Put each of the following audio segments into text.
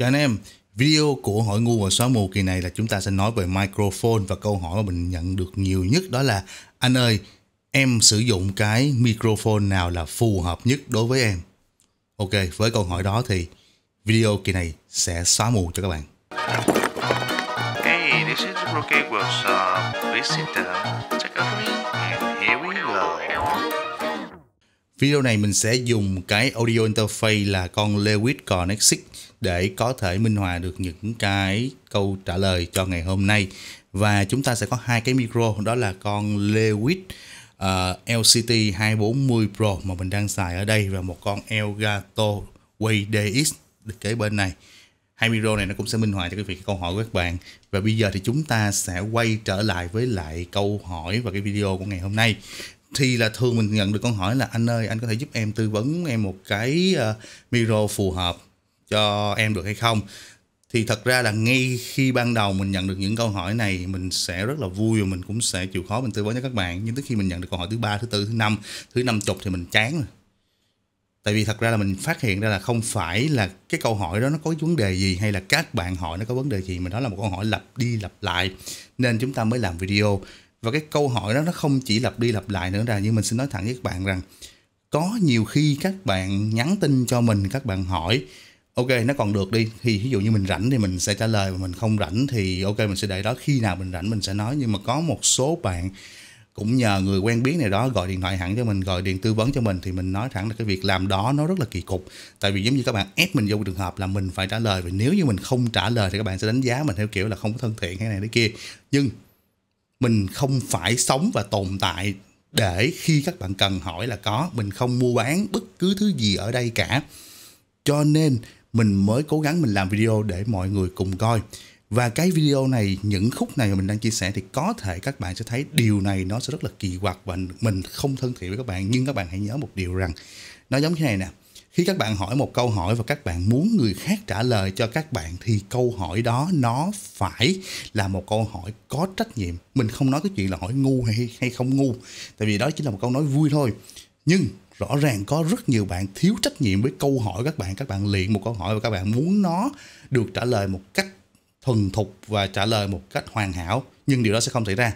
Chào anh em, video của Hội ngu và xóa mù kỳ này là chúng ta sẽ nói về microphone và câu hỏi mà mình nhận được nhiều nhất đó là Anh ơi, em sử dụng cái microphone nào là phù hợp nhất đối với em? Ok, với câu hỏi đó thì video kỳ này sẽ xóa mù cho các bạn. Hey, this is Rocky Workshop. Uh, Visit the Video này mình sẽ dùng cái audio interface là con Lewis Connectic để có thể minh họa được những cái câu trả lời cho ngày hôm nay. Và chúng ta sẽ có hai cái micro đó là con Lewis uh, LCT 240 Pro mà mình đang xài ở đây và một con Elgato Way DX kế bên này. Hai micro này nó cũng sẽ minh họa cho cái việc câu hỏi của các bạn. Và bây giờ thì chúng ta sẽ quay trở lại với lại câu hỏi và cái video của ngày hôm nay thì là thường mình nhận được câu hỏi là anh ơi anh có thể giúp em tư vấn em một cái uh, ờ, micro phù hợp cho em được hay không thì thật ra là ngay khi ban đầu mình nhận được những câu hỏi này mình sẽ rất là vui và mình cũng sẽ chịu khó mình tư vấn cho các bạn nhưng tới khi mình nhận được câu hỏi thứ ba thứ tư thứ năm thứ năm chục thì mình chán rồi tại vì thật ra là mình phát hiện ra là không phải là cái câu hỏi đó nó có vấn đề gì hay là các bạn hỏi nó có vấn đề gì mà đó là một câu hỏi lặp đi lặp lại nên chúng ta mới làm video và cái câu hỏi đó nó không chỉ lặp đi lặp lại nữa ra nhưng mình xin nói thẳng với các bạn rằng có nhiều khi các bạn nhắn tin cho mình các bạn hỏi ok nó còn được đi thì ví dụ như mình rảnh thì mình sẽ trả lời mà mình không rảnh thì ok mình sẽ để đó khi nào mình rảnh mình sẽ nói nhưng mà có một số bạn cũng nhờ người quen biết này đó gọi điện thoại hẳn cho mình gọi điện tư vấn cho mình thì mình nói thẳng là cái việc làm đó nó rất là kỳ cục tại vì giống như các bạn ép mình vô trường hợp là mình phải trả lời và nếu như mình không trả lời thì các bạn sẽ đánh giá mình theo kiểu là không có thân thiện hay này thế kia nhưng mình không phải sống và tồn tại để khi các bạn cần hỏi là có mình không mua bán bất cứ thứ gì ở đây cả cho nên mình mới cố gắng mình làm video để mọi người cùng coi và cái video này những khúc này mà mình đang chia sẻ thì có thể các bạn sẽ thấy điều này nó sẽ rất là kỳ quặc và mình không thân thiện với các bạn nhưng các bạn hãy nhớ một điều rằng nó giống như thế này nè khi các bạn hỏi một câu hỏi và các bạn muốn người khác trả lời cho các bạn thì câu hỏi đó nó phải là một câu hỏi có trách nhiệm mình không nói cái chuyện là hỏi ngu hay hay không ngu tại vì đó chỉ là một câu nói vui thôi nhưng rõ ràng có rất nhiều bạn thiếu trách nhiệm với câu hỏi các bạn các bạn luyện một câu hỏi và các bạn muốn nó được trả lời một cách thuần thục và trả lời một cách hoàn hảo nhưng điều đó sẽ không xảy ra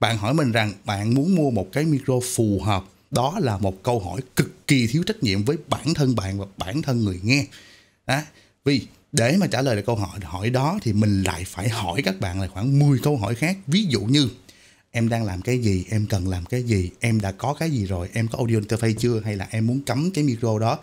bạn hỏi mình rằng bạn muốn mua một cái micro phù hợp đó là một câu hỏi cực kỳ thiếu trách nhiệm với bản thân bạn và bản thân người nghe à, vì để mà trả lời được câu hỏi hỏi đó thì mình lại phải hỏi các bạn là khoảng 10 câu hỏi khác ví dụ như em đang làm cái gì em cần làm cái gì em đã có cái gì rồi em có audio interface chưa hay là em muốn cắm cái micro đó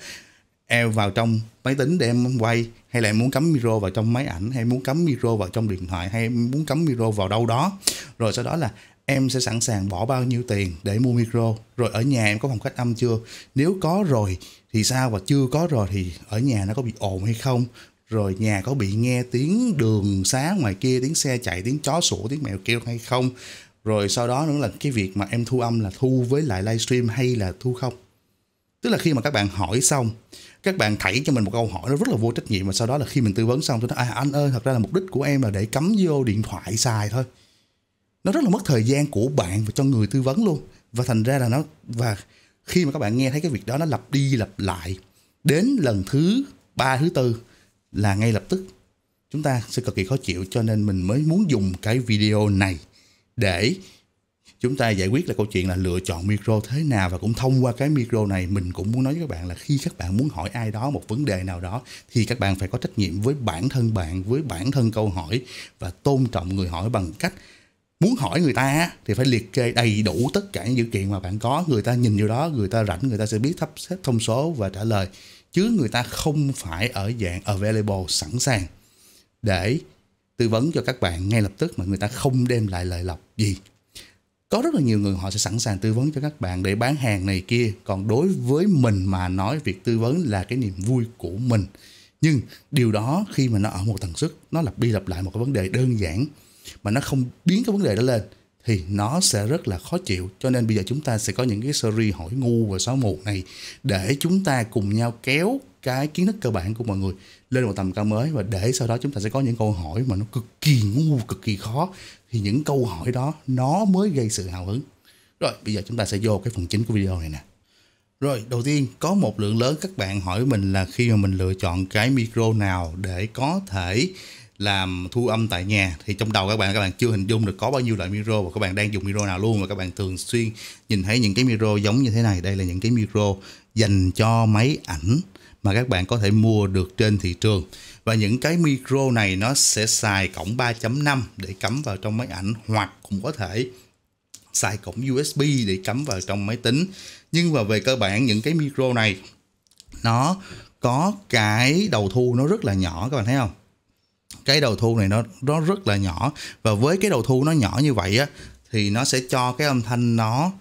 em vào trong máy tính để em quay hay là em muốn cắm micro vào trong máy ảnh hay muốn cắm micro vào trong điện thoại hay em muốn cắm micro vào đâu đó rồi sau đó là em sẽ sẵn sàng bỏ bao nhiêu tiền để mua micro rồi ở nhà em có phòng cách âm chưa nếu có rồi thì sao và chưa có rồi thì ở nhà nó có bị ồn hay không rồi nhà có bị nghe tiếng đường xá ngoài kia tiếng xe chạy tiếng chó sủa tiếng mèo kêu hay không rồi sau đó nữa là cái việc mà em thu âm là thu với lại livestream hay là thu không tức là khi mà các bạn hỏi xong các bạn thảy cho mình một câu hỏi nó rất là vô trách nhiệm và sau đó là khi mình tư vấn xong tôi nói à, anh ơi thật ra là mục đích của em là để cấm vô điện thoại xài thôi nó rất là mất thời gian của bạn và cho người tư vấn luôn và thành ra là nó và khi mà các bạn nghe thấy cái việc đó nó lặp đi lặp lại đến lần thứ ba thứ tư là ngay lập tức chúng ta sẽ cực kỳ khó chịu cho nên mình mới muốn dùng cái video này để chúng ta giải quyết là câu chuyện là lựa chọn micro thế nào và cũng thông qua cái micro này mình cũng muốn nói với các bạn là khi các bạn muốn hỏi ai đó một vấn đề nào đó thì các bạn phải có trách nhiệm với bản thân bạn với bản thân câu hỏi và tôn trọng người hỏi bằng cách muốn hỏi người ta thì phải liệt kê đầy đủ tất cả những dữ kiện mà bạn có người ta nhìn vô đó người ta rảnh người ta sẽ biết sắp xếp thông số và trả lời chứ người ta không phải ở dạng available sẵn sàng để tư vấn cho các bạn ngay lập tức mà người ta không đem lại lợi lộc gì có rất là nhiều người họ sẽ sẵn sàng tư vấn cho các bạn để bán hàng này kia còn đối với mình mà nói việc tư vấn là cái niềm vui của mình nhưng điều đó khi mà nó ở một tần suất nó lặp đi lặp lại một cái vấn đề đơn giản mà nó không biến cái vấn đề đó lên thì nó sẽ rất là khó chịu cho nên bây giờ chúng ta sẽ có những cái series hỏi ngu và xóa mù này để chúng ta cùng nhau kéo cái kiến thức cơ bản của mọi người lên một tầm cao mới và để sau đó chúng ta sẽ có những câu hỏi mà nó cực kỳ ngu cực kỳ khó thì những câu hỏi đó nó mới gây sự hào hứng rồi bây giờ chúng ta sẽ vô cái phần chính của video này nè rồi đầu tiên có một lượng lớn các bạn hỏi mình là khi mà mình lựa chọn cái micro nào để có thể làm thu âm tại nhà thì trong đầu các bạn các bạn chưa hình dung được có bao nhiêu loại micro và các bạn đang dùng micro nào luôn và các bạn thường xuyên nhìn thấy những cái micro giống như thế này đây là những cái micro dành cho máy ảnh mà các bạn có thể mua được trên thị trường và những cái micro này nó sẽ xài cổng 3.5 để cắm vào trong máy ảnh hoặc cũng có thể xài cổng USB để cắm vào trong máy tính nhưng mà về cơ bản những cái micro này nó có cái đầu thu nó rất là nhỏ các bạn thấy không cái đầu thu này nó nó rất là nhỏ và với cái đầu thu nó nhỏ như vậy á thì nó sẽ cho cái âm thanh nó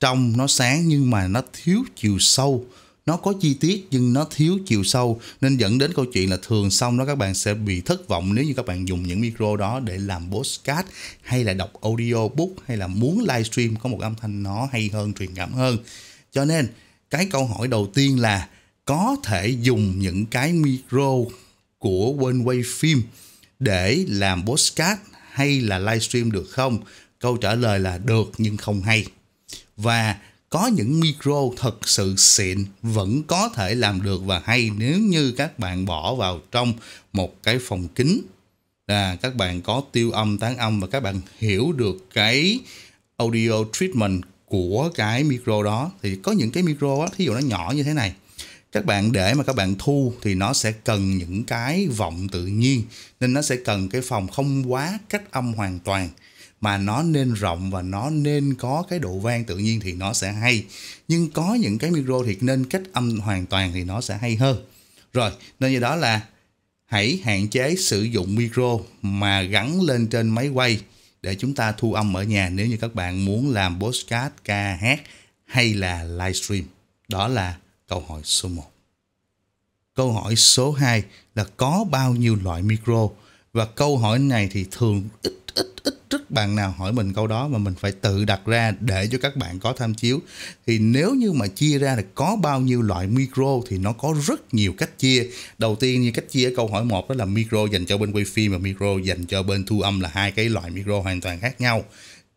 trong nó sáng nhưng mà nó thiếu chiều sâu nó có chi tiết nhưng nó thiếu chiều sâu nên dẫn đến câu chuyện là thường xong đó các bạn sẽ bị thất vọng nếu như các bạn dùng những micro đó để làm podcast hay là đọc audio book hay là muốn livestream có một âm thanh nó hay hơn truyền cảm hơn cho nên cái câu hỏi đầu tiên là có thể dùng những cái micro của Quên Quay Phim để làm podcast hay là livestream được không? Câu trả lời là được nhưng không hay. Và có những micro thật sự xịn vẫn có thể làm được và hay nếu như các bạn bỏ vào trong một cái phòng kính là các bạn có tiêu âm tán âm và các bạn hiểu được cái audio treatment của cái micro đó thì có những cái micro á thí dụ nó nhỏ như thế này các bạn để mà các bạn thu thì nó sẽ cần những cái vọng tự nhiên nên nó sẽ cần cái phòng không quá cách âm hoàn toàn mà nó nên rộng và nó nên có cái độ vang tự nhiên thì nó sẽ hay nhưng có những cái micro thì nên cách âm hoàn toàn thì nó sẽ hay hơn rồi nên như đó là hãy hạn chế sử dụng micro mà gắn lên trên máy quay để chúng ta thu âm ở nhà nếu như các bạn muốn làm podcast ca hát hay là livestream đó là câu hỏi số 1. Câu hỏi số 2 là có bao nhiêu loại micro? Và câu hỏi này thì thường ít ít ít rất bạn nào hỏi mình câu đó mà mình phải tự đặt ra để cho các bạn có tham chiếu. Thì nếu như mà chia ra là có bao nhiêu loại micro thì nó có rất nhiều cách chia. Đầu tiên như cách chia ở câu hỏi một đó là micro dành cho bên quay phim và micro dành cho bên thu âm là hai cái loại micro hoàn toàn khác nhau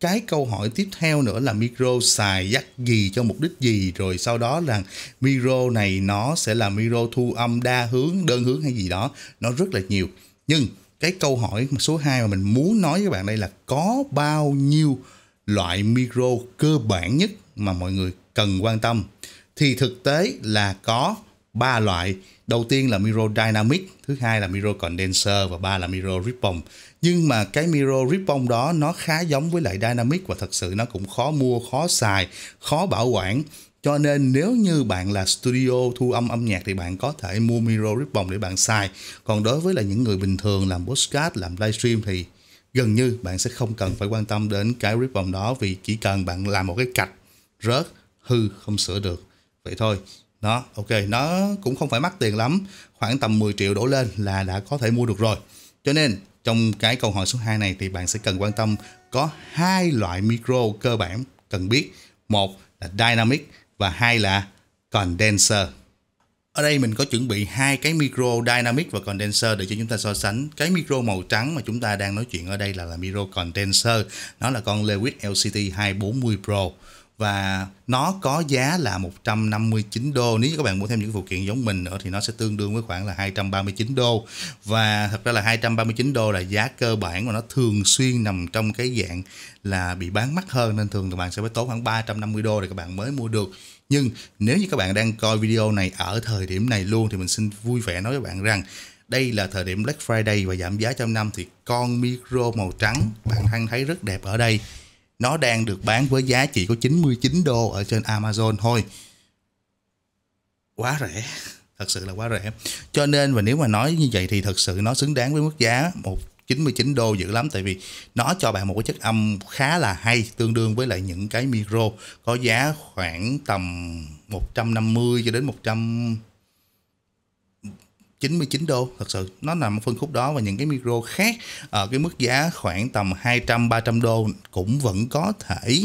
cái câu hỏi tiếp theo nữa là micro xài dắt gì cho mục đích gì rồi sau đó là micro này nó sẽ là micro thu âm đa hướng đơn hướng hay gì đó nó rất là nhiều nhưng cái câu hỏi số 2 mà mình muốn nói với bạn đây là có bao nhiêu loại micro cơ bản nhất mà mọi người cần quan tâm thì thực tế là có ba loại đầu tiên là mirror dynamic thứ hai là mirror condenser và ba là mirror ribbon nhưng mà cái mirror ribbon đó nó khá giống với lại dynamic và thật sự nó cũng khó mua khó xài khó bảo quản cho nên nếu như bạn là studio thu âm âm nhạc thì bạn có thể mua mirror ribbon để bạn xài còn đối với là những người bình thường làm podcast làm livestream thì gần như bạn sẽ không cần phải quan tâm đến cái ribbon đó vì chỉ cần bạn làm một cái cạch rớt hư không sửa được vậy thôi đó ok nó cũng không phải mắc tiền lắm khoảng tầm 10 triệu đổ lên là đã có thể mua được rồi cho nên trong cái câu hỏi số 2 này thì bạn sẽ cần quan tâm có hai loại micro cơ bản cần biết một là dynamic và hai là condenser ở đây mình có chuẩn bị hai cái micro dynamic và condenser để cho chúng ta so sánh cái micro màu trắng mà chúng ta đang nói chuyện ở đây là, là micro condenser nó là con Lewis LCT 240 Pro và nó có giá là 159 đô nếu như các bạn mua thêm những phụ kiện giống mình nữa thì nó sẽ tương đương với khoảng là 239 đô và thật ra là 239 đô là giá cơ bản mà nó thường xuyên nằm trong cái dạng là bị bán mắc hơn nên thường các bạn sẽ phải tốn khoảng 350 đô để các bạn mới mua được nhưng nếu như các bạn đang coi video này ở thời điểm này luôn thì mình xin vui vẻ nói với bạn rằng đây là thời điểm Black Friday và giảm giá trong năm thì con micro màu trắng bạn đang thấy rất đẹp ở đây nó đang được bán với giá chỉ có 99 đô ở trên Amazon thôi. Quá rẻ, thật sự là quá rẻ. Cho nên và nếu mà nói như vậy thì thật sự nó xứng đáng với mức giá một 99 đô dữ lắm tại vì nó cho bạn một cái chất âm khá là hay tương đương với lại những cái micro có giá khoảng tầm 150 cho đến 100 99 đô thật sự nó nằm ở phân khúc đó và những cái micro khác ở ờ, cái mức giá khoảng tầm 200 300 đô cũng vẫn có thể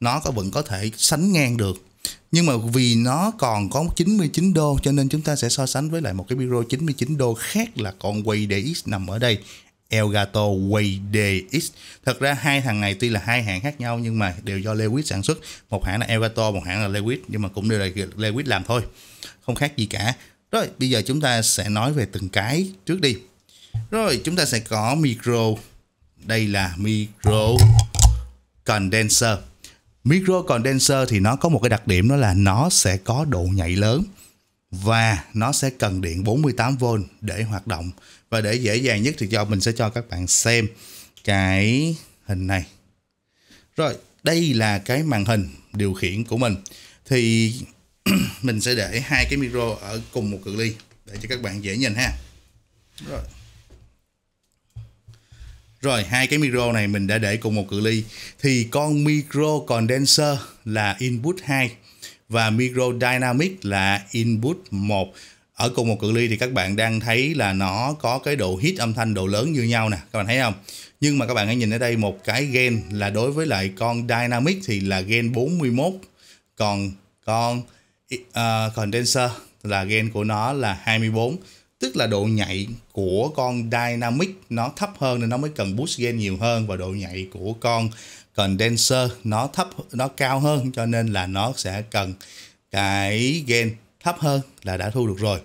nó có vẫn có thể sánh ngang được nhưng mà vì nó còn có 99 đô cho nên chúng ta sẽ so sánh với lại một cái micro 99 đô khác là con Way DX nằm ở đây Elgato Way DX Thật ra hai thằng này tuy là hai hãng khác nhau nhưng mà đều do Lewis sản xuất một hãng là Elgato một hãng là Lewis nhưng mà cũng đều là Lewis làm thôi không khác gì cả rồi, bây giờ chúng ta sẽ nói về từng cái trước đi. Rồi, chúng ta sẽ có micro. Đây là micro condenser. Micro condenser thì nó có một cái đặc điểm đó là nó sẽ có độ nhạy lớn và nó sẽ cần điện 48V để hoạt động. Và để dễ dàng nhất thì cho mình sẽ cho các bạn xem cái hình này. Rồi, đây là cái màn hình điều khiển của mình. Thì mình sẽ để hai cái micro ở cùng một cự ly để cho các bạn dễ nhìn ha rồi rồi hai cái micro này mình đã để cùng một cự ly thì con micro condenser là input 2 và micro dynamic là input 1 ở cùng một cự ly thì các bạn đang thấy là nó có cái độ hit âm thanh độ lớn như nhau nè các bạn thấy không nhưng mà các bạn hãy nhìn ở đây một cái gain là đối với lại con dynamic thì là gain 41 còn con uh, condenser là gain của nó là 24 tức là độ nhạy của con dynamic nó thấp hơn nên nó mới cần boost gain nhiều hơn và độ nhạy của con condenser nó thấp nó cao hơn cho nên là nó sẽ cần cái gain thấp hơn là đã thu được rồi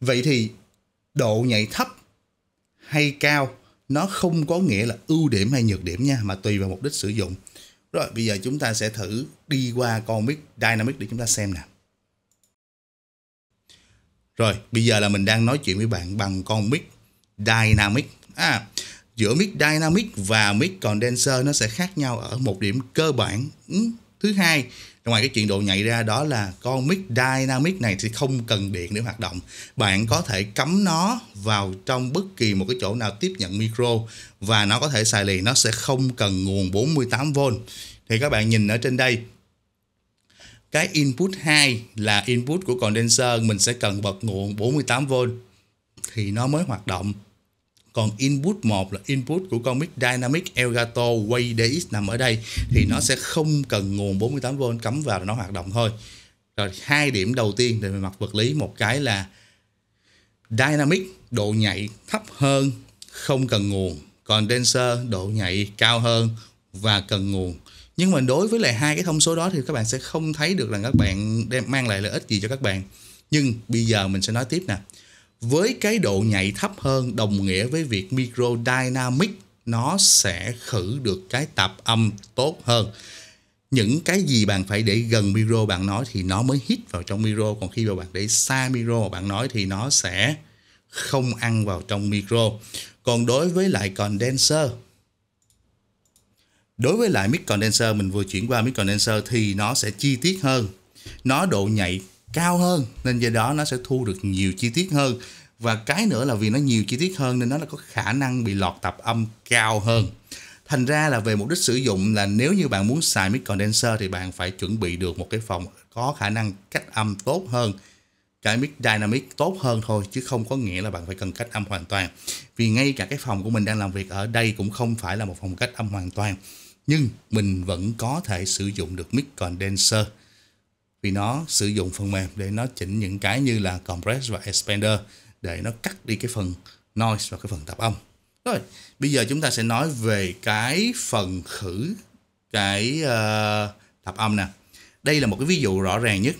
vậy thì độ nhạy thấp hay cao nó không có nghĩa là ưu điểm hay nhược điểm nha mà tùy vào mục đích sử dụng rồi bây giờ chúng ta sẽ thử đi qua con mic dynamic để chúng ta xem nào rồi, bây giờ là mình đang nói chuyện với bạn bằng con mic Dynamic. À, giữa mic Dynamic và mic Condenser nó sẽ khác nhau ở một điểm cơ bản. Ừ, thứ hai, ngoài cái chuyện độ nhạy ra đó là con mic Dynamic này thì không cần điện để hoạt động. Bạn có thể cắm nó vào trong bất kỳ một cái chỗ nào tiếp nhận micro và nó có thể xài liền, nó sẽ không cần nguồn 48V. Thì các bạn nhìn ở trên đây, cái input 2 là input của condenser mình sẽ cần bật nguồn 48V thì nó mới hoạt động còn input 1 là input của con mic Dynamic Elgato Way DX nằm ở đây thì nó sẽ không cần nguồn 48V cắm vào là nó hoạt động thôi rồi hai điểm đầu tiên về mặt vật lý một cái là Dynamic độ nhạy thấp hơn không cần nguồn Condenser độ nhạy cao hơn và cần nguồn nhưng mà đối với lại hai cái thông số đó thì các bạn sẽ không thấy được là các bạn đem mang lại lợi ích gì cho các bạn nhưng bây giờ mình sẽ nói tiếp nè với cái độ nhạy thấp hơn đồng nghĩa với việc micro dynamic nó sẽ khử được cái tạp âm tốt hơn những cái gì bạn phải để gần micro bạn nói thì nó mới hít vào trong micro còn khi mà bạn để xa micro mà bạn nói thì nó sẽ không ăn vào trong micro còn đối với lại condenser Đối với lại mic condenser mình vừa chuyển qua mic condenser thì nó sẽ chi tiết hơn. Nó độ nhạy cao hơn nên do đó nó sẽ thu được nhiều chi tiết hơn và cái nữa là vì nó nhiều chi tiết hơn nên nó là có khả năng bị lọt tập âm cao hơn. Thành ra là về mục đích sử dụng là nếu như bạn muốn xài mic condenser thì bạn phải chuẩn bị được một cái phòng có khả năng cách âm tốt hơn cái mic dynamic tốt hơn thôi chứ không có nghĩa là bạn phải cần cách âm hoàn toàn vì ngay cả cái phòng của mình đang làm việc ở đây cũng không phải là một phòng cách âm hoàn toàn nhưng mình vẫn có thể sử dụng được mic condenser vì nó sử dụng phần mềm để nó chỉnh những cái như là compress và expander để nó cắt đi cái phần noise và cái phần tạp âm rồi bây giờ chúng ta sẽ nói về cái phần khử cái uh, tạp âm nè đây là một cái ví dụ rõ ràng nhất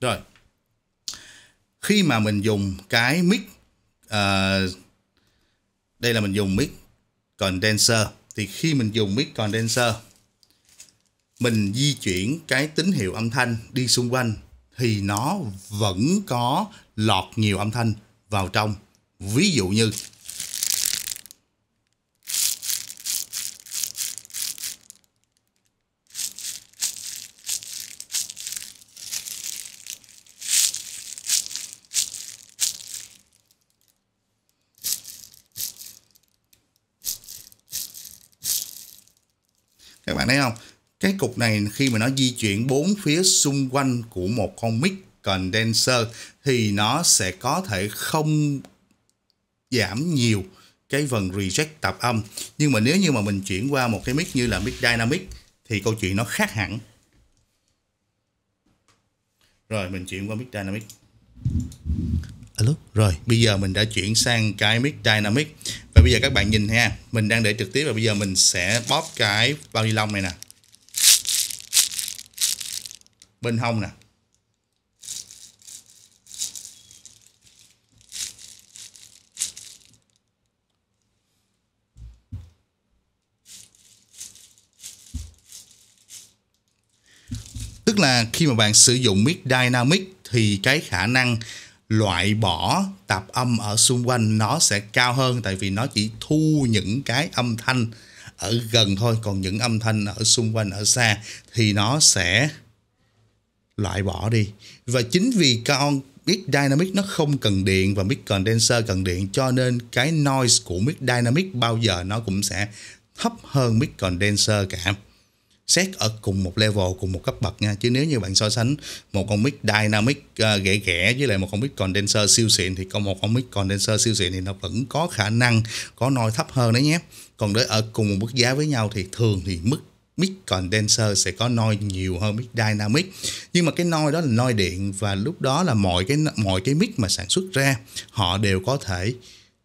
rồi khi mà mình dùng cái mic uh, đây là mình dùng mic condenser thì khi mình dùng mic condenser mình di chuyển cái tín hiệu âm thanh đi xung quanh thì nó vẫn có lọt nhiều âm thanh vào trong ví dụ như bạn thấy không cái cục này khi mà nó di chuyển bốn phía xung quanh của một con mic condenser thì nó sẽ có thể không giảm nhiều cái phần reject tạp âm nhưng mà nếu như mà mình chuyển qua một cái mic như là mic dynamic thì câu chuyện nó khác hẳn rồi mình chuyển qua mic dynamic alo rồi bây giờ mình đã chuyển sang cái mic dynamic và bây giờ các bạn nhìn ha mình đang để trực tiếp và bây giờ mình sẽ bóp cái bao ni lông này nè bên hông nè tức là khi mà bạn sử dụng mic dynamic thì cái khả năng loại bỏ tạp âm ở xung quanh nó sẽ cao hơn tại vì nó chỉ thu những cái âm thanh ở gần thôi còn những âm thanh ở xung quanh ở xa thì nó sẽ loại bỏ đi và chính vì con mic dynamic nó không cần điện và mic condenser cần điện cho nên cái noise của mic dynamic bao giờ nó cũng sẽ thấp hơn mic condenser cả xét ở cùng một level cùng một cấp bậc nha chứ nếu như bạn so sánh một con mic dynamic uh, à, ghẻ với lại một con mic condenser siêu xịn thì có một con mic condenser siêu xịn thì nó vẫn có khả năng có nồi thấp hơn đấy nhé còn để ở cùng một mức giá với nhau thì thường thì mức mic condenser sẽ có noise nhiều hơn mic dynamic nhưng mà cái noise đó là noise điện và lúc đó là mọi cái mọi cái mic mà sản xuất ra họ đều có thể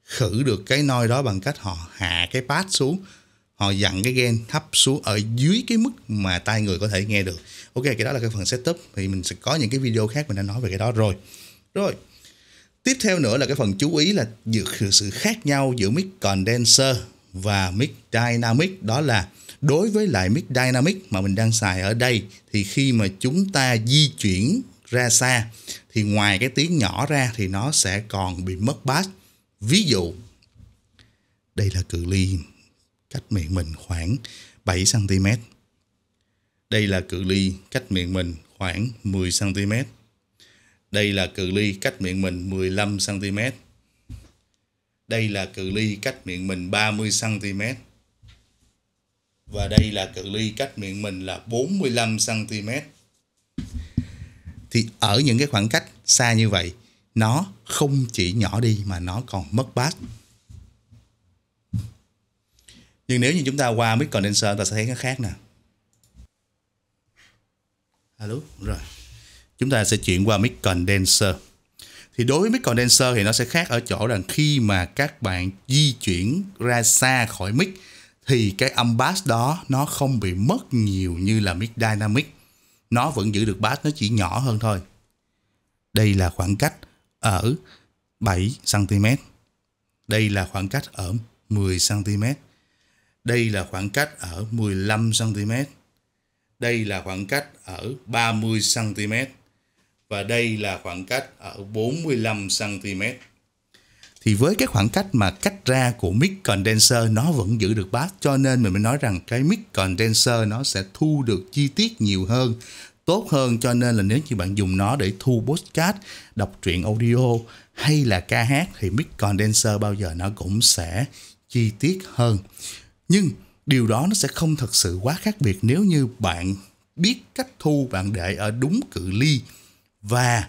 khử được cái noise đó bằng cách họ hạ cái pad xuống họ dặn cái gain thấp xuống ở dưới cái mức mà tai người có thể nghe được ok cái đó là cái phần setup thì mình sẽ có những cái video khác mình đã nói về cái đó rồi rồi tiếp theo nữa là cái phần chú ý là giữa sự khác nhau giữa mic condenser và mic dynamic đó là đối với lại mic dynamic mà mình đang xài ở đây thì khi mà chúng ta di chuyển ra xa thì ngoài cái tiếng nhỏ ra thì nó sẽ còn bị mất bass ví dụ đây là cự ly cách miệng mình khoảng 7cm. Đây là cự ly cách miệng mình khoảng 10cm. Đây là cự ly cách miệng mình 15cm. Đây là cự ly cách miệng mình 30cm. Và đây là cự ly cách miệng mình là 45cm. Thì ở những cái khoảng cách xa như vậy, nó không chỉ nhỏ đi mà nó còn mất bát nhưng nếu như chúng ta qua mid condenser ta sẽ thấy nó khác nè alo rồi chúng ta sẽ chuyển qua mid condenser thì đối với mic condenser thì nó sẽ khác ở chỗ rằng khi mà các bạn di chuyển ra xa khỏi mic thì cái âm bass đó nó không bị mất nhiều như là mic dynamic nó vẫn giữ được bass nó chỉ nhỏ hơn thôi đây là khoảng cách ở 7 cm đây là khoảng cách ở 10 cm đây là khoảng cách ở 15cm. Đây là khoảng cách ở 30cm. Và đây là khoảng cách ở 45cm. Thì với cái khoảng cách mà cách ra của mic condenser nó vẫn giữ được bass cho nên mình mới nói rằng cái mic condenser nó sẽ thu được chi tiết nhiều hơn tốt hơn cho nên là nếu như bạn dùng nó để thu podcast, đọc truyện audio hay là ca hát thì mic condenser bao giờ nó cũng sẽ chi tiết hơn nhưng điều đó nó sẽ không thật sự quá khác biệt nếu như bạn biết cách thu bạn để ở đúng cự ly và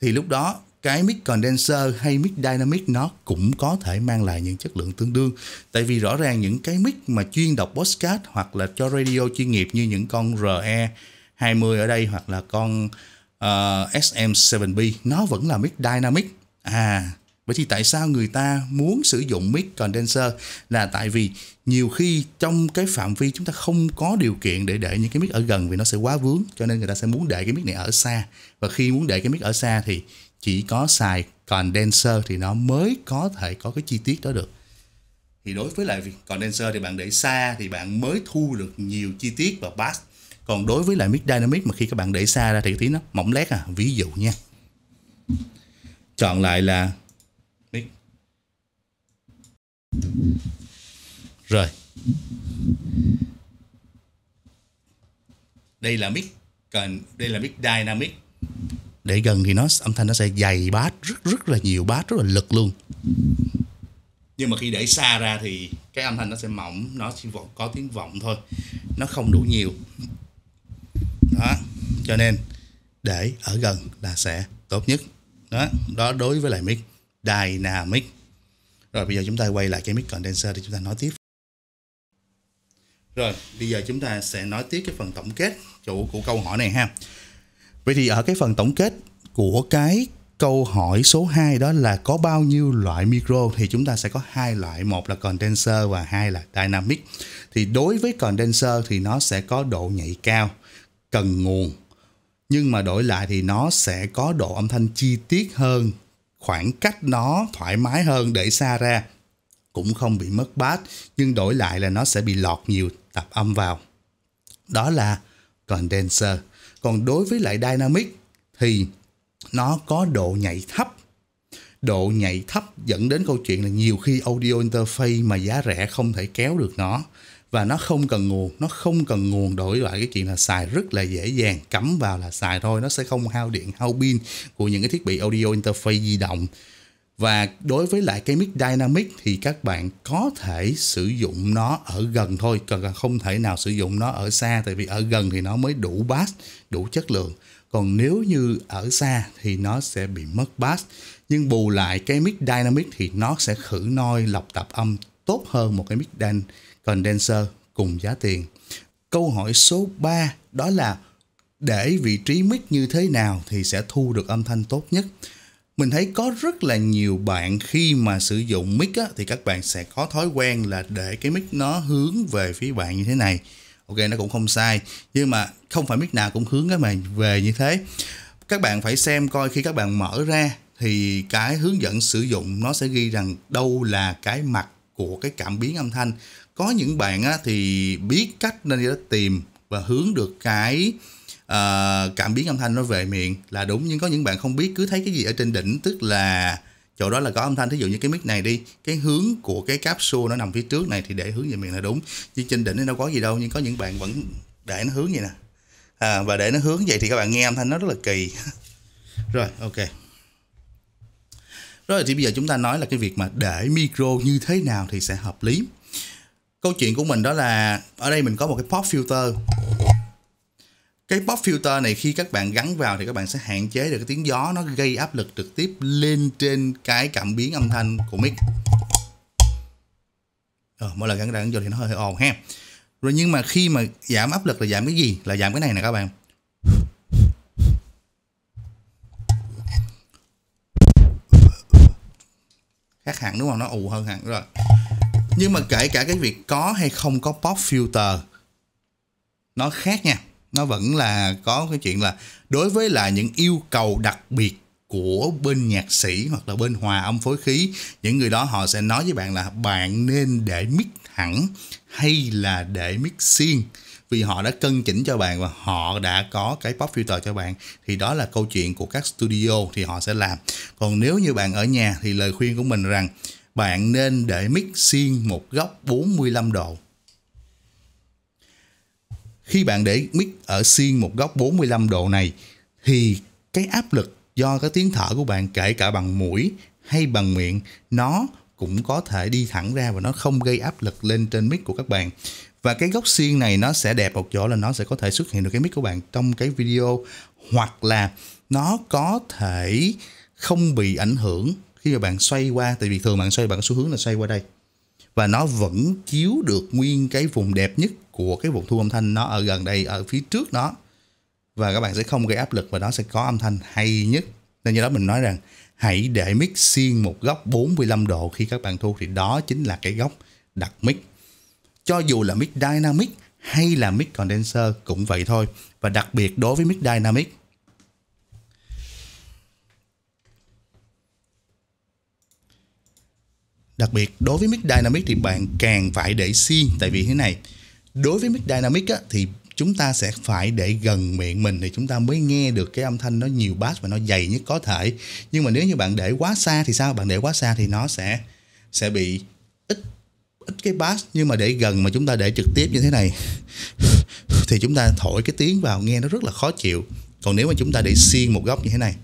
thì lúc đó cái mic condenser hay mic dynamic nó cũng có thể mang lại những chất lượng tương đương tại vì rõ ràng những cái mic mà chuyên đọc podcast hoặc là cho radio chuyên nghiệp như những con RE 20 ở đây hoặc là con uh, ờ, SM7B nó vẫn là mic dynamic à Vậy thì tại sao người ta muốn sử dụng mic condenser là tại vì nhiều khi trong cái phạm vi chúng ta không có điều kiện để để những cái mic ở gần vì nó sẽ quá vướng cho nên người ta sẽ muốn để cái mic này ở xa và khi muốn để cái mic ở xa thì chỉ có xài condenser thì nó mới có thể có cái chi tiết đó được thì đối với lại condenser thì bạn để xa thì bạn mới thu được nhiều chi tiết và bass còn đối với lại mic dynamic mà khi các bạn để xa ra thì cái tiếng nó mỏng lét à ví dụ nha chọn lại là rồi đây là mic còn đây là mic dynamic để gần thì nó âm thanh nó sẽ dày bát rất rất là nhiều bát rất là lực luôn nhưng mà khi để xa ra thì cái âm thanh nó sẽ mỏng nó chỉ vọng có tiếng vọng thôi nó không đủ nhiều đó cho nên để ở gần là sẽ tốt nhất đó đó đối với lại mic dynamic rồi bây giờ chúng ta quay lại cái mic condenser để chúng ta nói tiếp. Rồi, bây giờ chúng ta sẽ nói tiếp cái phần tổng kết chủ của câu hỏi này ha. Vậy thì ở cái phần tổng kết của cái câu hỏi số 2 đó là có bao nhiêu loại micro thì chúng ta sẽ có hai loại, một là condenser và hai là dynamic. Thì đối với condenser thì nó sẽ có độ nhạy cao, cần nguồn nhưng mà đổi lại thì nó sẽ có độ âm thanh chi tiết hơn khoảng cách nó thoải mái hơn để xa ra cũng không bị mất bass nhưng đổi lại là nó sẽ bị lọt nhiều tạp âm vào đó là condenser còn đối với lại dynamic thì nó có độ nhảy thấp độ nhảy thấp dẫn đến câu chuyện là nhiều khi audio interface mà giá rẻ không thể kéo được nó và nó không cần nguồn nó không cần nguồn đổi lại cái chuyện là xài rất là dễ dàng cắm vào là xài thôi nó sẽ không hao điện hao pin của những cái thiết bị audio interface di động và đối với lại cái mic dynamic thì các bạn có thể sử dụng nó ở gần thôi còn không thể nào sử dụng nó ở xa tại vì ở gần thì nó mới đủ bass đủ chất lượng còn nếu như ở xa thì nó sẽ bị mất bass nhưng bù lại cái mic dynamic thì nó sẽ khử noi lọc tạp âm tốt hơn một cái mic đan condenser cùng giá tiền. Câu hỏi số 3 đó là để vị trí mic như thế nào thì sẽ thu được âm thanh tốt nhất. Mình thấy có rất là nhiều bạn khi mà sử dụng mic á, thì các bạn sẽ có thói quen là để cái mic nó hướng về phía bạn như thế này. Ok nó cũng không sai nhưng mà không phải mic nào cũng hướng cái màn về như thế. Các bạn phải xem coi khi các bạn mở ra thì cái hướng dẫn sử dụng nó sẽ ghi rằng đâu là cái mặt của cái cảm biến âm thanh có những bạn á, thì biết cách nên để tìm và hướng được cái uh, cảm biến âm thanh nó về miệng là đúng nhưng có những bạn không biết cứ thấy cái gì ở trên đỉnh tức là chỗ đó là có âm thanh thí dụ như cái mic này đi cái hướng của cái capsule nó nằm phía trước này thì để hướng về miệng là đúng chứ trên đỉnh nó đâu có gì đâu nhưng có những bạn vẫn để nó hướng vậy nè à, và để nó hướng vậy thì các bạn nghe âm thanh nó rất là kỳ rồi ok rồi thì bây giờ chúng ta nói là cái việc mà để micro như thế nào thì sẽ hợp lý câu chuyện của mình đó là ở đây mình có một cái pop filter cái pop filter này khi các bạn gắn vào thì các bạn sẽ hạn chế được cái tiếng gió nó gây áp lực trực tiếp lên trên cái cảm biến âm thanh của mic ờ, mỗi lần gắn ra gắn vô thì nó hơi, hơi ồn ha rồi nhưng mà khi mà giảm áp lực là giảm cái gì là giảm cái này nè các bạn khác hẳn đúng không nó ù hơn hẳn rồi nhưng mà kể cả cái việc có hay không có pop filter nó khác nha nó vẫn là có cái chuyện là đối với là những yêu cầu đặc biệt của bên nhạc sĩ hoặc là bên hòa âm phối khí những người đó họ sẽ nói với bạn là bạn nên để mix hẳn hay là để mix xiên vì họ đã cân chỉnh cho bạn và họ đã có cái pop filter cho bạn thì đó là câu chuyện của các studio thì họ sẽ làm còn nếu như bạn ở nhà thì lời khuyên của mình rằng bạn nên để mic xiên một góc 45 độ khi bạn để mic ở xiên một góc 45 độ này thì cái áp lực do cái tiếng thở của bạn kể cả bằng mũi hay bằng miệng nó cũng có thể đi thẳng ra và nó không gây áp lực lên trên mic của các bạn và cái góc xiên này nó sẽ đẹp một chỗ là nó sẽ có thể xuất hiện được cái mic của bạn trong cái video hoặc là nó có thể không bị ảnh hưởng khi mà bạn xoay qua tại vì thường bạn xoay bạn có xu hướng là xoay qua đây và nó vẫn chiếu được nguyên cái vùng đẹp nhất của cái vùng thu âm thanh nó ở gần đây ở phía trước nó và các bạn sẽ không gây áp lực và nó sẽ có âm thanh hay nhất nên do đó mình nói rằng hãy để mic xiên một góc 45 độ khi các bạn thu thì đó chính là cái góc đặt mic cho dù là mic dynamic hay là mic condenser cũng vậy thôi và đặc biệt đối với mic dynamic. Đặc biệt đối với mic dynamic thì bạn càng phải để xuyên tại vì thế này. Đối với mic dynamic á, thì chúng ta sẽ phải để gần miệng mình thì chúng ta mới nghe được cái âm thanh nó nhiều bass và nó dày nhất có thể nhưng mà nếu như bạn để quá xa thì sao bạn để quá xa thì nó sẽ sẽ bị ít cái bass nhưng mà để gần mà chúng ta để trực tiếp như thế này thì chúng ta thổi cái tiếng vào nghe nó rất là khó chịu còn nếu mà chúng ta để xiên một góc như thế này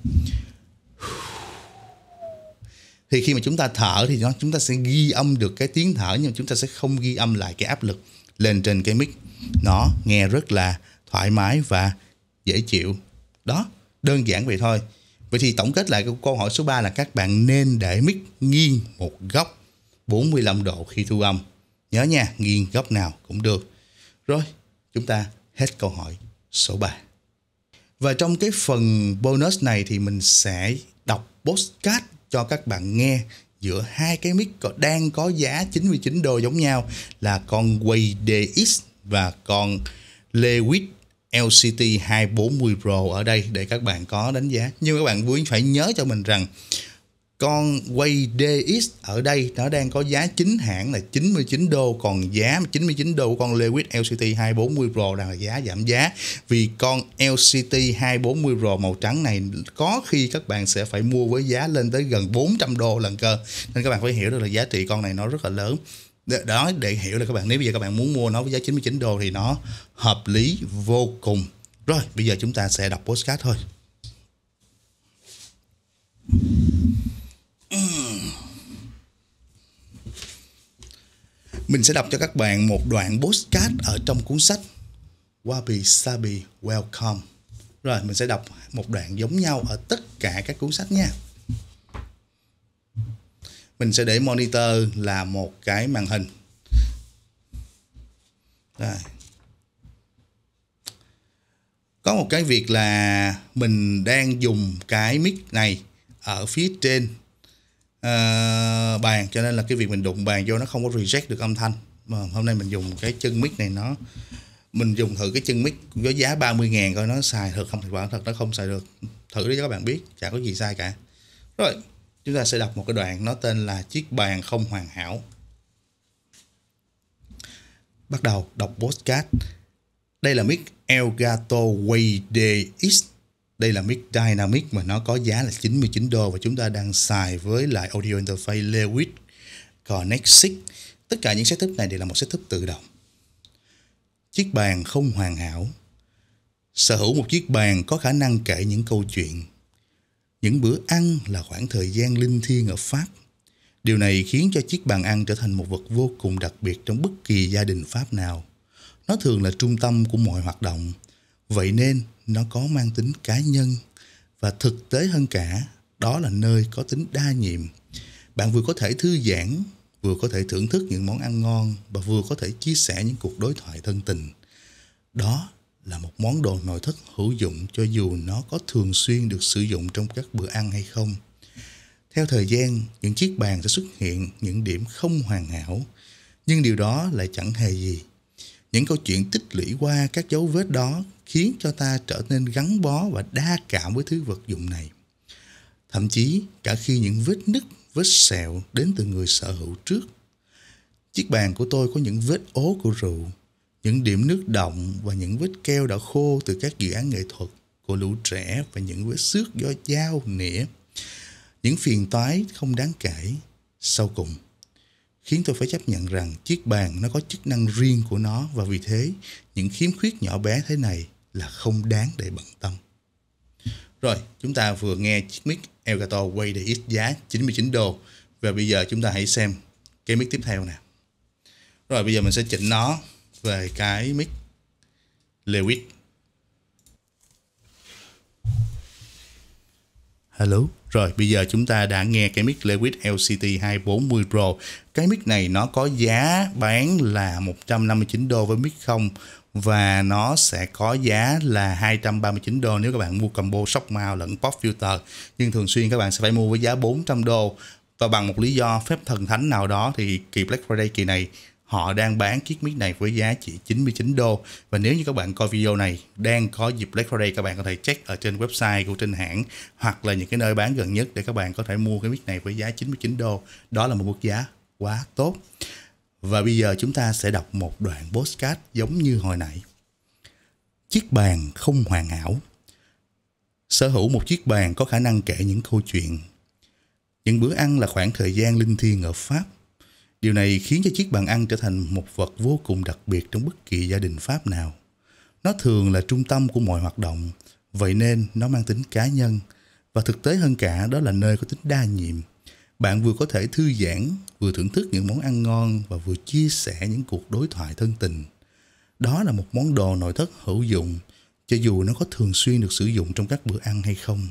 thì khi mà chúng ta thở thì nó chúng ta sẽ ghi âm được cái tiếng thở nhưng mà chúng ta sẽ không ghi âm lại cái áp lực lên trên cái mic nó nghe rất là thoải mái và dễ chịu đó đơn giản vậy thôi vậy thì tổng kết lại câu hỏi số 3 là các bạn nên để mic nghiêng một góc 45 độ khi thu âm. Nhớ nha, nghiêng góc nào cũng được. Rồi, chúng ta hết câu hỏi số 3. Và trong cái phần bonus này thì mình sẽ đọc postcard cho các bạn nghe giữa hai cái mic đang có giá 99 đô giống nhau là con Way DX và con Lewis LCT 240 Pro ở đây để các bạn có đánh giá. Nhưng các bạn vui phải nhớ cho mình rằng con quay DX ở đây nó đang có giá chính hãng là 99 đô còn giá 99 đô của con Lewis LCT 240 Pro đang là giá giảm giá vì con LCT 240 Pro màu trắng này có khi các bạn sẽ phải mua với giá lên tới gần 400 đô lần cơ nên các bạn phải hiểu được là giá trị con này nó rất là lớn đó để hiểu là các bạn nếu bây giờ các bạn muốn mua nó với giá 99 đô thì nó hợp lý vô cùng rồi bây giờ chúng ta sẽ đọc postcard thôi Mình sẽ đọc cho các bạn một đoạn postcard ở trong cuốn sách Wabi Sabi Welcome. Rồi mình sẽ đọc một đoạn giống nhau ở tất cả các cuốn sách nha. Mình sẽ để monitor là một cái màn hình. Rồi. Có một cái việc là mình đang dùng cái mic này ở phía trên Ờ, bàn cho nên là cái việc mình đụng bàn vô nó không có reject được âm thanh mà hôm nay mình dùng cái chân mic này nó mình dùng thử cái chân mic với giá 30 ngàn coi nó xài thật không thì bản thật nó không xài được thử để cho các bạn biết chả có gì sai cả rồi chúng ta sẽ đọc một cái đoạn nó tên là chiếc bàn không hoàn hảo bắt đầu đọc podcast đây là mic Elgato Way DX đây là mic Dynamic mà nó có giá là 99 đô và chúng ta đang xài với lại audio interface Lewitt Connect 6 tất cả những setup này đều là một setup tự động chiếc bàn không hoàn hảo sở hữu một chiếc bàn có khả năng kể những câu chuyện những bữa ăn là khoảng thời gian linh thiêng ở pháp điều này khiến cho chiếc bàn ăn trở thành một vật vô cùng đặc biệt trong bất kỳ gia đình pháp nào nó thường là trung tâm của mọi hoạt động vậy nên nó có mang tính cá nhân và thực tế hơn cả đó là nơi có tính đa nhiệm bạn vừa có thể thư giãn vừa có thể thưởng thức những món ăn ngon và vừa có thể chia sẻ những cuộc đối thoại thân tình đó là một món đồ nội thất hữu dụng cho dù nó có thường xuyên được sử dụng trong các bữa ăn hay không theo thời gian những chiếc bàn sẽ xuất hiện những điểm không hoàn hảo nhưng điều đó lại chẳng hề gì những câu chuyện tích lũy qua các dấu vết đó khiến cho ta trở nên gắn bó và đa cảm với thứ vật dụng này. Thậm chí cả khi những vết nứt, vết sẹo đến từ người sở hữu trước. Chiếc bàn của tôi có những vết ố của rượu, những điểm nước động và những vết keo đã khô từ các dự án nghệ thuật của lũ trẻ và những vết xước do dao, nĩa. Những phiền toái không đáng kể. Sau cùng, khiến tôi phải chấp nhận rằng chiếc bàn nó có chức năng riêng của nó và vì thế những khiếm khuyết nhỏ bé thế này là không đáng để bận tâm. Rồi, chúng ta vừa nghe chiếc mic Elgato quay để ít giá 99 đô và bây giờ chúng ta hãy xem cái mic tiếp theo nè. Rồi bây giờ mình sẽ chỉnh nó về cái mic lewis Hello. Rồi bây giờ chúng ta đã nghe cái mic Lewis LCT 240 Pro. Cái mic này nó có giá bán là 159 đô với mic không và nó sẽ có giá là 239 đô nếu các bạn mua combo shock mount lẫn pop filter. Nhưng thường xuyên các bạn sẽ phải mua với giá 400 đô và bằng một lý do phép thần thánh nào đó thì kỳ Black Friday kỳ này họ đang bán chiếc mic này với giá chỉ 99 đô và nếu như các bạn coi video này đang có dịp Black Friday các bạn có thể check ở trên website của trên hãng hoặc là những cái nơi bán gần nhất để các bạn có thể mua cái mic này với giá 99 đô đó là một mức giá quá tốt và bây giờ chúng ta sẽ đọc một đoạn postcard giống như hồi nãy chiếc bàn không hoàn hảo sở hữu một chiếc bàn có khả năng kể những câu chuyện những bữa ăn là khoảng thời gian linh thiêng ở pháp Điều này khiến cho chiếc bàn ăn trở thành một vật vô cùng đặc biệt trong bất kỳ gia đình Pháp nào. Nó thường là trung tâm của mọi hoạt động, vậy nên nó mang tính cá nhân và thực tế hơn cả đó là nơi có tính đa nhiệm. Bạn vừa có thể thư giãn, vừa thưởng thức những món ăn ngon và vừa chia sẻ những cuộc đối thoại thân tình. Đó là một món đồ nội thất hữu dụng, cho dù nó có thường xuyên được sử dụng trong các bữa ăn hay không.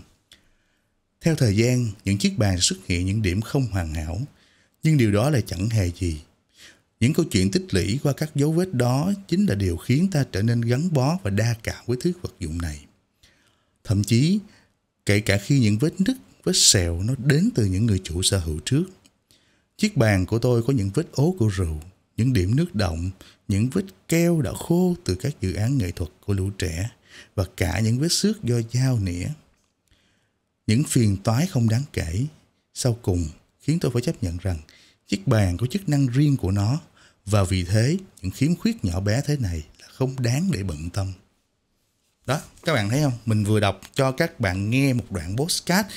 Theo thời gian, những chiếc bàn xuất hiện những điểm không hoàn hảo – nhưng điều đó lại chẳng hề gì. Những câu chuyện tích lũy qua các dấu vết đó chính là điều khiến ta trở nên gắn bó và đa cảm với thứ vật dụng này. Thậm chí, kể cả khi những vết nứt, vết sẹo nó đến từ những người chủ sở hữu trước. Chiếc bàn của tôi có những vết ố của rượu, những điểm nước động, những vết keo đã khô từ các dự án nghệ thuật của lũ trẻ và cả những vết xước do dao nĩa. Những phiền toái không đáng kể. Sau cùng, khiến tôi phải chấp nhận rằng chiếc bàn có chức năng riêng của nó và vì thế những khiếm khuyết nhỏ bé thế này là không đáng để bận tâm. Đó, các bạn thấy không? Mình vừa đọc cho các bạn nghe một đoạn postcard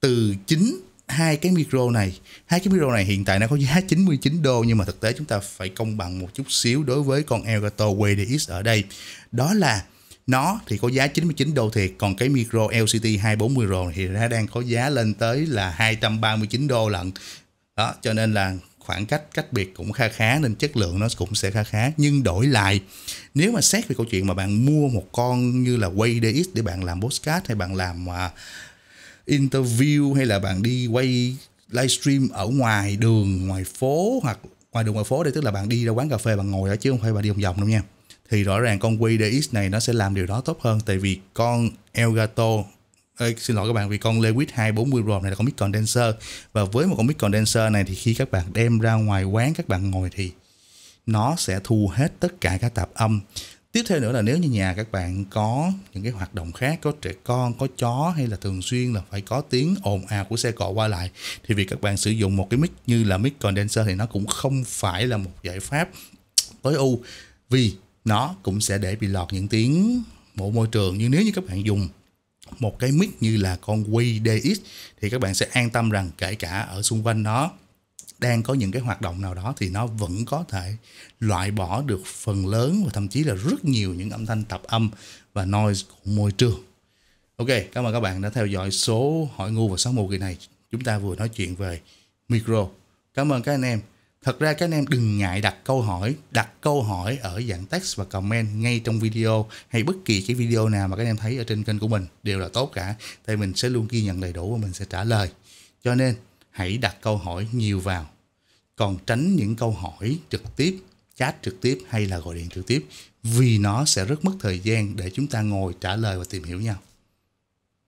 từ chính hai cái micro này. Hai cái micro này hiện tại nó có giá 99 đô nhưng mà thực tế chúng ta phải công bằng một chút xíu đối với con Elgato WDX ở đây. Đó là nó thì có giá 99 đô thiệt còn cái micro LCT 240 rồi thì nó đang có giá lên tới là 239 đô lận đó cho nên là khoảng cách cách biệt cũng kha khá nên chất lượng nó cũng sẽ kha khá nhưng đổi lại nếu mà xét về câu chuyện mà bạn mua một con như là quay DX để bạn làm podcast hay bạn làm mà interview hay là bạn đi quay livestream ở ngoài đường ngoài phố hoặc ngoài đường ngoài phố đây tức là bạn đi ra quán cà phê bạn ngồi đó chứ không phải bạn đi vòng vòng đâu nha thì rõ ràng con quy dx này nó sẽ làm điều đó tốt hơn tại vì con Elgato Ê, xin lỗi các bạn vì con Lewis 240 Pro này là con mic condenser và với một con mic condenser này thì khi các bạn đem ra ngoài quán các bạn ngồi thì nó sẽ thu hết tất cả các tạp âm tiếp theo nữa là nếu như nhà các bạn có những cái hoạt động khác có trẻ con có chó hay là thường xuyên là phải có tiếng ồn ào của xe cộ qua lại thì việc các bạn sử dụng một cái mic như là mic condenser thì nó cũng không phải là một giải pháp tối ưu vì nó cũng sẽ để bị lọt những tiếng bộ môi trường nhưng nếu như các bạn dùng một cái mic như là con QDX thì các bạn sẽ an tâm rằng kể cả ở xung quanh nó đang có những cái hoạt động nào đó thì nó vẫn có thể loại bỏ được phần lớn và thậm chí là rất nhiều những âm thanh tạp âm và noise của môi trường. Ok, cảm ơn các bạn đã theo dõi số hỏi ngu và sáu mù kỳ này. Chúng ta vừa nói chuyện về micro. Cảm ơn các anh em Thật ra các anh em đừng ngại đặt câu hỏi, đặt câu hỏi ở dạng text và comment ngay trong video hay bất kỳ cái video nào mà các anh em thấy ở trên kênh của mình đều là tốt cả. Tại mình sẽ luôn ghi nhận đầy đủ và mình sẽ trả lời. Cho nên hãy đặt câu hỏi nhiều vào. Còn tránh những câu hỏi trực tiếp, chat trực tiếp hay là gọi điện trực tiếp vì nó sẽ rất mất thời gian để chúng ta ngồi trả lời và tìm hiểu nhau.